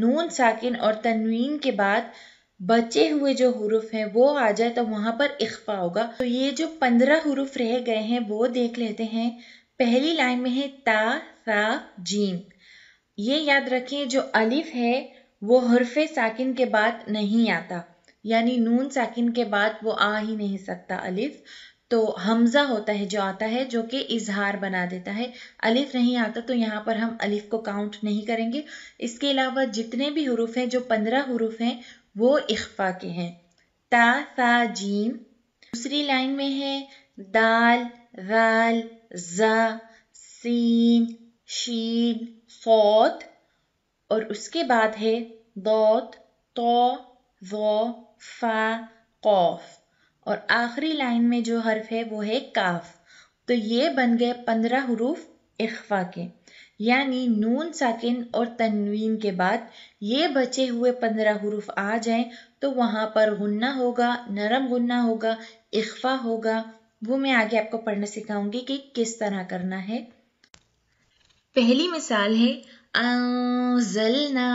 नून साकिन और तनवीन के बाद बचे हुए जो हरूफ हैं वो आ जाए तो वहां पर इख्फा होगा तो ये जो पंद्रह हरूफ रह गए हैं वो देख लेते हैं पहली लाइन में है ता सा जीम ये याद रखें जो अलिफ है वो हरफ साकिन के बाद नहीं आता यानी नून साकिन के बाद वो आ ही नहीं सकता अलिफ तो हमजा होता है जो आता है जो कि इजहार बना देता है अलिफ नहीं आता तो यहाँ पर हम अलिफ को काउंट नहीं करेंगे इसके अलावा जितने भी हरूफ हैं जो पंद्रह हरूफ हैं वो इख्फा के हैं ता सा जीम दूसरी लाइन में है दाल राल जा सीन शीन सौत और उसके बाद है दौत तो फा कौफ और आखिरी लाइन में जो हर्फ है वो है काफ तो ये बन गए पंद्रह हरूफ इख्फा के यानी नून साकिन और तनवीन के बाद ये बचे हुए पंद्रह हरूफ आ जाएं तो वहां पर गुन्ना होगा नरम गुन्ना होगा इख्फा होगा वो मैं आगे आपको पढ़ना सिखाऊंगी कि किस तरह करना है पहली मिसाल है जलना